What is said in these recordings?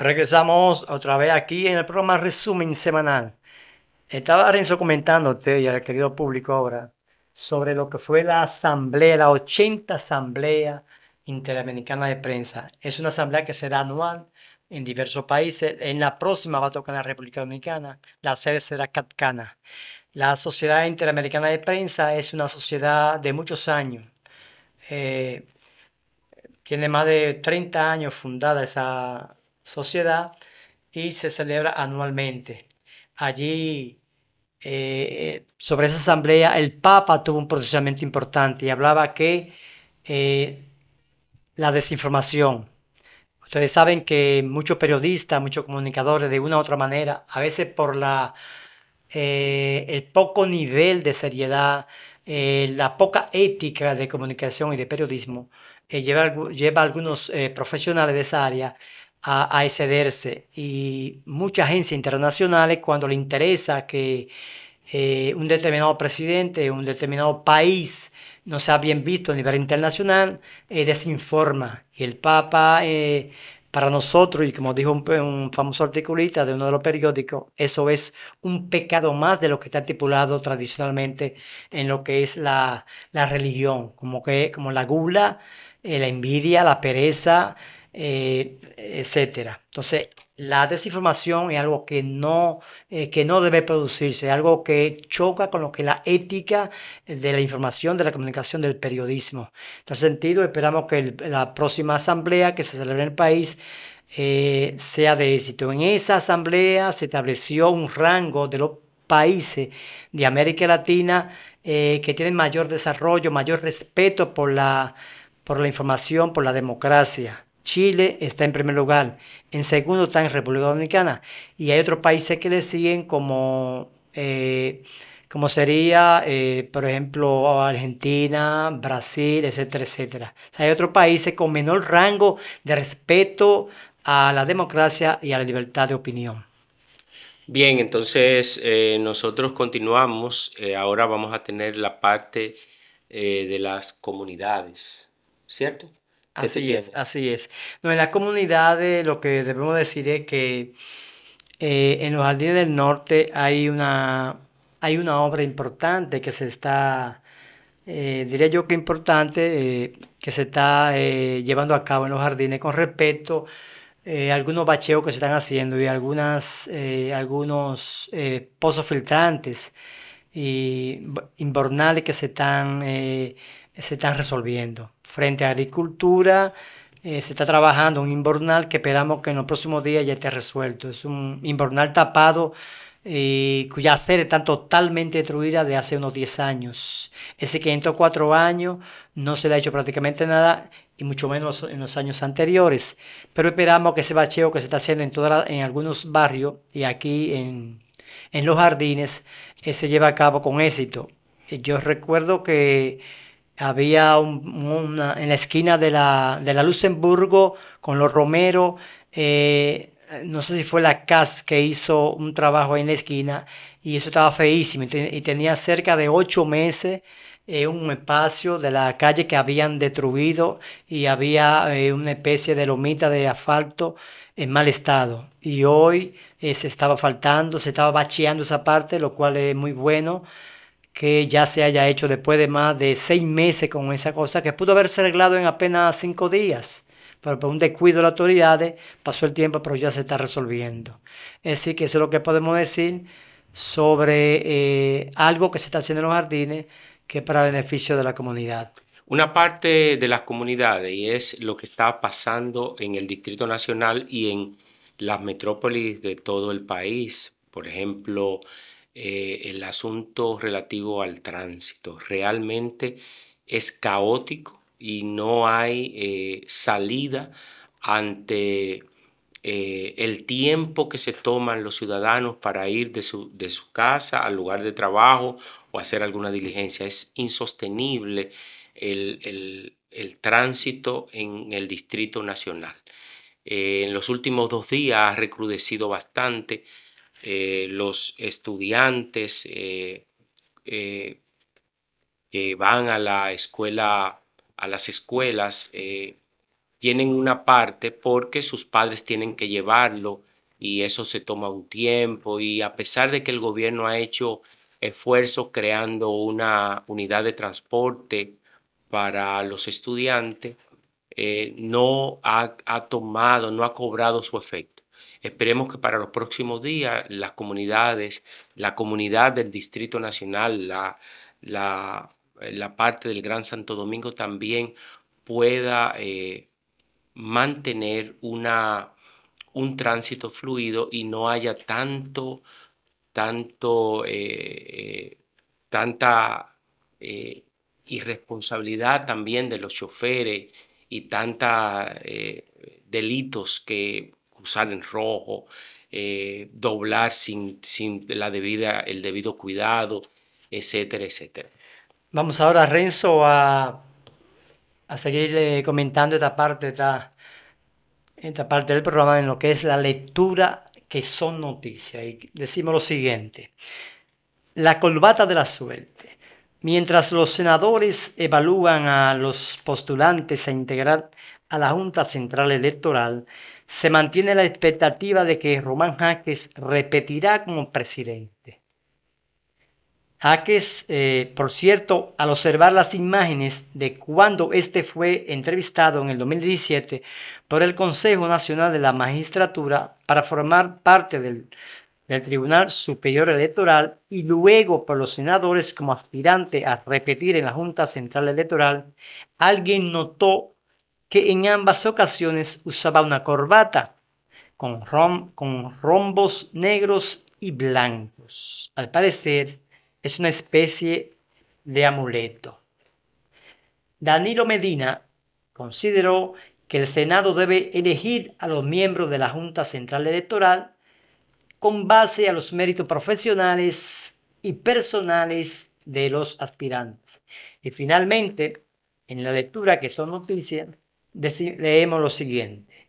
Regresamos otra vez aquí en el programa Resumen Semanal. Estaba Renzo comentándote y al querido público ahora sobre lo que fue la asamblea, la 80 Asamblea Interamericana de Prensa. Es una asamblea que será anual en diversos países. En la próxima va a tocar la República Dominicana. La sede será Catcana. La Sociedad Interamericana de Prensa es una sociedad de muchos años. Eh, tiene más de 30 años fundada esa sociedad y se celebra anualmente. Allí, eh, sobre esa asamblea, el Papa tuvo un procesamiento importante y hablaba que eh, la desinformación. Ustedes saben que muchos periodistas, muchos comunicadores, de una u otra manera, a veces por la, eh, el poco nivel de seriedad, la poca ética de comunicación y de periodismo, lleva, lleva, a algunos profesionales de esa área a, excederse. Y muchas agencias internacionales, cuando le interesa que eh, un determinado presidente, un determinado país no sea bien visto a nivel internacional, eh, desinforma. Y el Papa, eh, para nosotros, y como dijo un, famoso articulista de uno de los periódicos, eso es un pecado más de lo que está tipulado tradicionalmente en lo que es la, religión, como, que, como la gula, la envidia, la pereza, eh, etcétera. Entonces, la desinformación es algo que no, eh, que no debe producirse, es algo que choca con lo que es la ética de la información, de la comunicación, del periodismo. En tal sentido, esperamos que la próxima asamblea que se celebre en el país eh, sea de éxito. En esa asamblea se estableció un rango de los países de América Latina que tienen mayor desarrollo, mayor respeto por la, por la información, por la democracia. Chile está en primer lugar, en segundo está en República Dominicana y hay otros países que le siguen como, eh, como sería, eh, por ejemplo, Argentina, Brasil, etcétera, etcétera. hay otros países con menor rango de respeto a la democracia y a la libertad de opinión. Bien, entonces eh, nosotros continuamos. ahora vamos a tener la parte de las comunidades, ¿cierto? Así es, así es. No, en la comunidad lo que debemos decir es que eh, en los jardines del norte hay una, hay una obra importante que se está, eh, diría yo que importante, eh, que se está llevando a cabo en los jardines con respecto a algunos bacheos que se están haciendo y algunas, algunos pozos filtrantes y invernales que se están se están resolviendo. Frente a agricultura, eh, se está trabajando un invernal que esperamos que en los próximos días ya esté resuelto. Es un invernal tapado y eh, cuya está están totalmente destruida de hace unos 10 años. Ese 504 años no se le ha hecho prácticamente nada y mucho menos en los años anteriores. Pero esperamos que ese bacheo que se está haciendo en, toda en algunos barrios y aquí en, en los jardines eh, se lleve a cabo con éxito. Yo recuerdo que había en la esquina de la, de la Luxemburgo con los Romero, eh, no sé si fue la CAS que hizo un trabajo ahí en la esquina y eso estaba feísimo y, tenía cerca de ocho meses eh, un espacio de la calle que habían destruido y había eh, una especie de lomita de asfalto en mal estado y hoy se estaba faltando, se estaba bacheando esa parte, lo cual es muy bueno que ya se haya hecho después de más de seis meses con esa cosa, que pudo haberse arreglado en apenas cinco días. Pero por un descuido de las autoridades pasó el tiempo, pero ya se está resolviendo. Es decir, que eso es lo que podemos decir sobre eh, algo que se está haciendo en los jardines que es para beneficio de la comunidad. Una parte de las comunidades y es lo que está pasando en el Distrito Nacional y en las metrópolis de todo el país. Por ejemplo, eh, el asunto relativo al tránsito. Realmente es caótico y no hay eh, salida ante eh, el tiempo que se toman los ciudadanos para ir de su, casa al lugar de trabajo o hacer alguna diligencia. Es insostenible el, tránsito en el Distrito Nacional. en los últimos dos días ha recrudecido bastante eh, los estudiantes eh, eh, que van a la escuela, a las escuelas, tienen una parte porque sus padres tienen que llevarlo y eso se toma un tiempo y a pesar de que el gobierno ha hecho esfuerzo creando una unidad de transporte para los estudiantes, no ha tomado, no ha cobrado su efecto. Esperemos que para los próximos días las comunidades, la comunidad del Distrito Nacional, la, la, eh, parte del Gran Santo Domingo también pueda eh, mantener una, un tránsito fluido y no haya tanto, tanto, eh, tanta irresponsabilidad también de los choferes y tantos delitos que usar en rojo, eh, doblar sin, sin la debida, el debido cuidado, etcétera, etcétera. Vamos ahora, Renzo, a, seguir comentando esta parte, esta, esta parte del programa en lo que es la lectura que son noticias. Y decimos lo siguiente, la colbata de la suerte. Mientras los senadores evalúan a los postulantes a integrar a la Junta Central Electoral, se mantiene la expectativa de que Román Jaques repetirá como presidente. Jaques, eh, por cierto, al observar las imágenes de cuando este fue entrevistado en el 2017 por el Consejo Nacional de la Magistratura para formar parte del Tribunal Superior Electoral y luego por los senadores como aspirante a repetir en la Junta Central Electoral, alguien notó que en ambas ocasiones usaba una corbata con, rombos negros y blancos. Al parecer, es una especie de amuleto. Danilo Medina consideró que el Senado debe elegir a los miembros de la Junta Central Electoral con base a los méritos profesionales y personales de los aspirantes. Y finalmente, en la lectura que son noticias, leemos lo siguiente.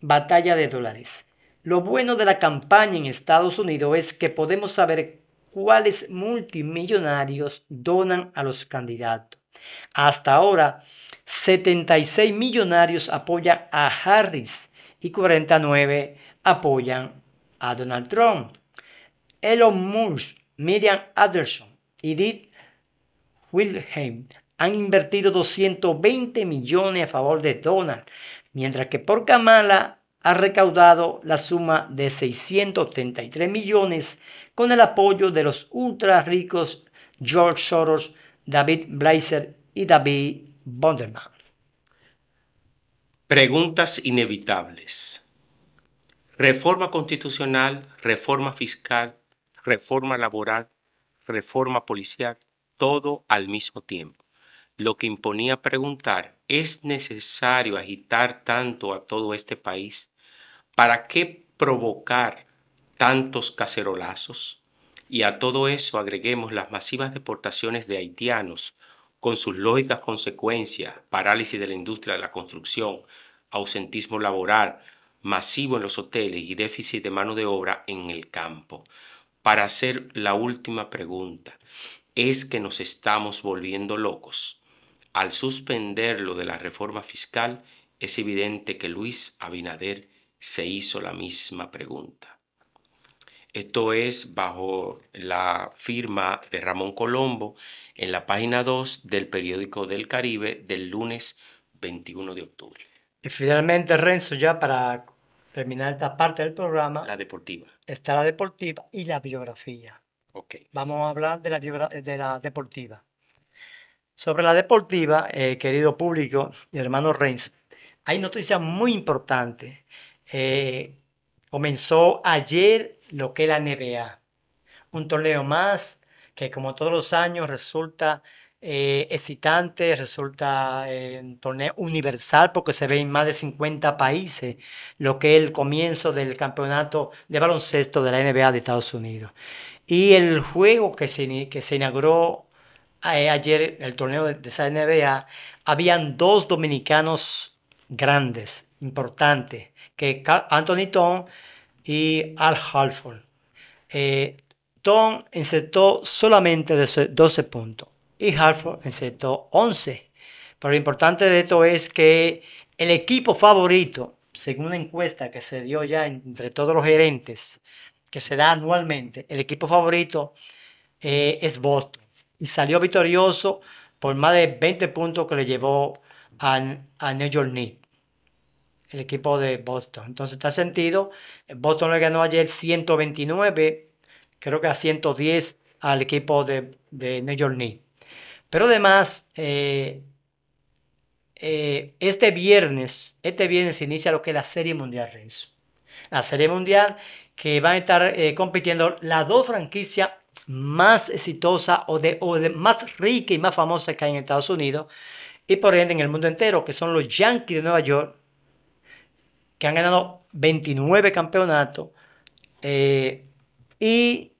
Batalla de dólares. Lo bueno de la campaña en Estados Unidos es que podemos saber cuáles multimillonarios donan a los candidatos. Hasta ahora, 76 millonarios apoyan a Harris y 49 apoyan a Donald Trump. Elon Musk, Miriam Anderson, Edith Wilhelm han invertido 220 millones a favor de Donald, mientras que por Kamala ha recaudado la suma de 633 millones con el apoyo de los ultra ricos George Soros, David Blazer y David Bonderman. Preguntas inevitables. Reforma constitucional, reforma fiscal, reforma laboral, reforma policial, todo al mismo tiempo lo que imponía preguntar, ¿es necesario agitar tanto a todo este país? ¿Para qué provocar tantos cacerolazos? Y a todo eso agreguemos las masivas deportaciones de haitianos, con sus lógicas consecuencias, parálisis de la industria de la construcción, ausentismo laboral, masivo en los hoteles y déficit de mano de obra en el campo. Para hacer la última pregunta, ¿es que nos estamos volviendo locos? Al suspenderlo de la reforma fiscal, es evidente que Luis Abinader se hizo la misma pregunta. Esto es bajo la firma de Ramón Colombo en la página 2 del periódico del Caribe del lunes 21 de octubre. Y finalmente, Renzo, ya para terminar esta parte del programa. La deportiva. Está la deportiva y la biografía. Ok. Vamos a hablar de la, de la deportiva. Sobre la deportiva, eh, querido público y hermano Reins, hay noticias muy importantes. Eh, comenzó ayer lo que es la NBA, un torneo más que como todos los años resulta eh, excitante, resulta un torneo universal porque se ve en más de 50 países, lo que es el comienzo del campeonato de baloncesto de la NBA de Estados Unidos. Y el juego que se, que se inauguró Ah, eh, ayer el torneo de esa NBA, habían dos dominicanos grandes, importantes, que Anthony Tom y Al Halford. Eh, Tom encetó solamente 12 puntos y Halford encetó 11. Pero lo importante de esto es que el equipo favorito, según la encuesta que se dio ya entre todos los gerentes, que se da anualmente, el equipo favorito eh, es Boston y salió victorioso por más de 20 puntos que le llevó a, New York Knicks, el equipo de Boston. Entonces, está sentido, Boston le ganó ayer 129, creo que a 110 al equipo de, New York Knicks. Pero además, eh, eh, este viernes, este viernes se inicia lo que es la Serie Mundial Renzo. La Serie Mundial que van a estar eh, compitiendo las dos franquicias más exitosa o, de, más rica y más famosa que hay en Estados Unidos y por ende en el mundo entero, que son los Yankees de Nueva York, que han ganado 29 campeonatos, eh, y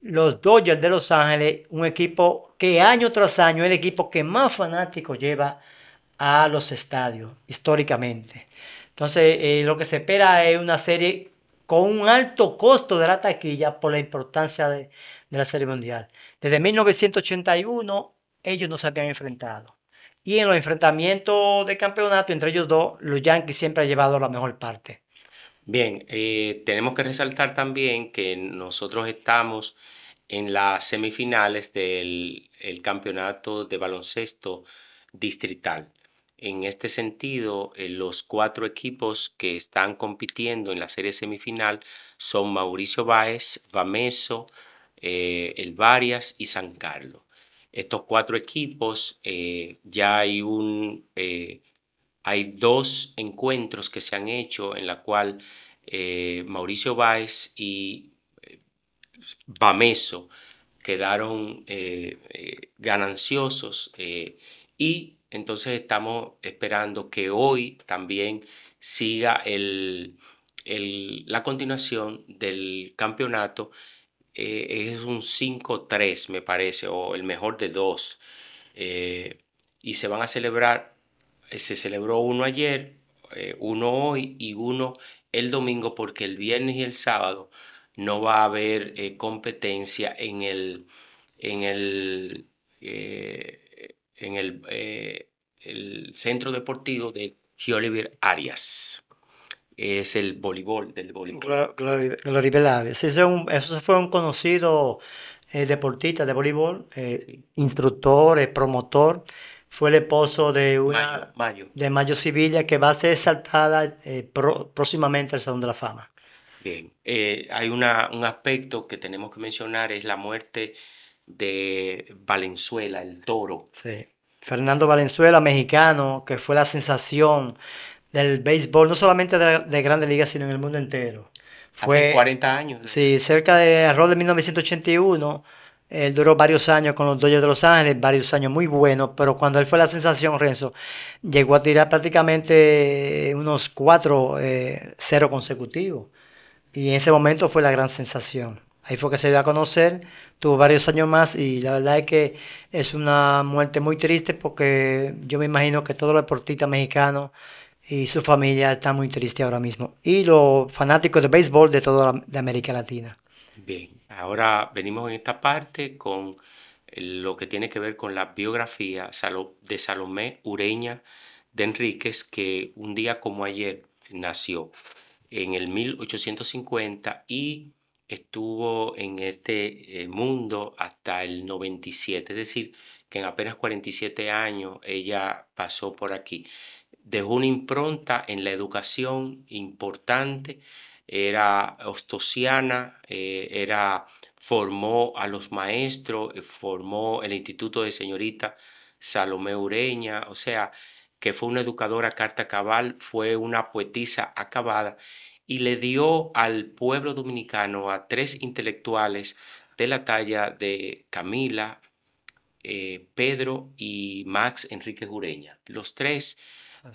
los Dodgers de Los Ángeles, un equipo que año tras año es el equipo que más fanáticos lleva a los estadios históricamente. Entonces, eh, lo que se espera es una serie con un alto costo de la taquilla por la importancia de, de la Serie Mundial. Desde 1981 ellos no se habían enfrentado. Y en los enfrentamientos de campeonato entre ellos dos, los Yankees siempre han llevado la mejor parte. Bien, eh, tenemos que resaltar también que nosotros estamos en las semifinales del campeonato de baloncesto distrital. En este sentido, eh, los cuatro equipos que están compitiendo en la serie semifinal son Mauricio Báez, Vameso, eh, el Varias y San Carlos. Estos cuatro equipos, eh, ya hay, un, eh, hay dos encuentros que se han hecho en la cual Mauricio Báez y Bameso quedaron gananciosos y entonces estamos esperando que hoy también siga la continuación del campeonato eh, es un 5-3, me parece, o el mejor de dos. Eh, y se van a celebrar, eh, se celebró uno ayer, uno hoy y uno el domingo, porque el viernes y el sábado no va a haber competencia en el, en en el, centro deportivo de Oliver Arias es el voleibol del voleibol. eso fue un conocido eh, deportista de voleibol, eh, instructor, eh, promotor. Fue el esposo de una Mayo, de Mayo Sevilla que va a ser saltada próximamente al Salón de la Fama. Bien, hay una, un aspecto que tenemos que mencionar es la muerte de Valenzuela, el toro. Sí. Fernando Valenzuela, mexicano, que fue la sensación del béisbol, no solamente de, de Grandes Ligas, sino en el mundo entero. Fue Hace 40 años. Sí, cerca de alrededor de 1981. Él duró varios años con los Dodgers de Los Ángeles, varios años muy buenos, pero cuando él fue la sensación, Renzo, llegó a tirar prácticamente unos cuatro eh, cero consecutivos. Y en ese momento fue la gran sensación. Ahí fue que se dio a conocer, tuvo varios años más y la verdad es que es una muerte muy triste porque yo me imagino que todos los deportistas mexicanos y su familia está muy triste ahora mismo. Y los fanáticos de béisbol de toda América Latina. Bien, ahora venimos en esta parte con lo que tiene que ver con la biografía de Salomé Ureña de Enríquez, que un día como ayer nació en el 1850 y estuvo en este eh, mundo hasta el 97, es decir, que en apenas 47 años ella pasó por aquí dejó una impronta en la educación importante, era ostosiana, eh, era, formó a los maestros, eh, formó el Instituto de Señorita Salomé Ureña, o sea, que fue una educadora carta cabal, fue una poetisa acabada y le dio al pueblo dominicano a tres intelectuales de la talla de Camila, eh, Pedro y Max Enrique Ureña. Los tres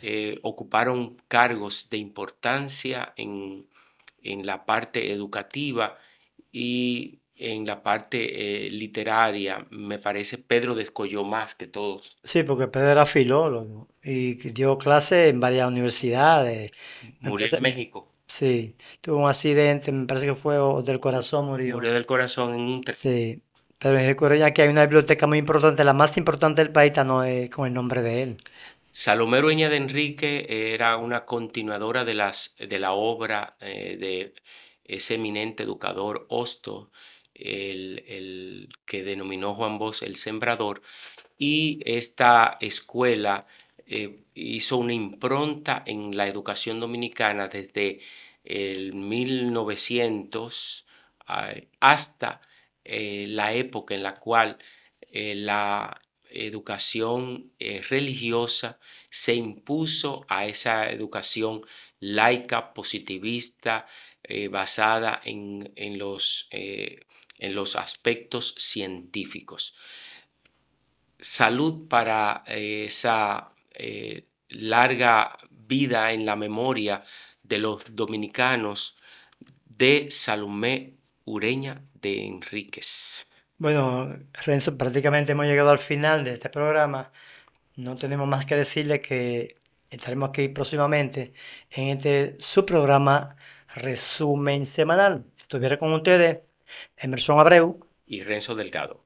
eh, ocuparon cargos de importancia en, en, la parte educativa y en la parte eh, literaria. Me parece Pedro descolló más que todos. Sí, porque Pedro era filólogo y dio clase en varias universidades. Murió en México. Sí, tuvo un accidente, me parece que fue del corazón murió. Murió del corazón en un... Sí, pero recuerdo ya que hay una biblioteca muy importante, la más importante del país, no, es con el nombre de él. Salomé de Enrique era una continuadora de, la obra eh, de ese eminente educador Hosto, el, que denominó Juan Bosch el Sembrador, y esta escuela eh, hizo una impronta en la educación dominicana desde el 1900 eh, hasta la época en la cual la educación eh, religiosa se impuso a esa educación laica, positivista, eh, basada eh, en los aspectos científicos. Salud para esa larga vida en la memoria de los dominicanos de Salomé Ureña de Enríquez. Bueno, Renzo, prácticamente hemos llegado al final de este programa. No tenemos más que decirle que estaremos aquí próximamente en este su programa resumen semanal. Estuviera con ustedes Emerson Abreu y Renzo Delgado.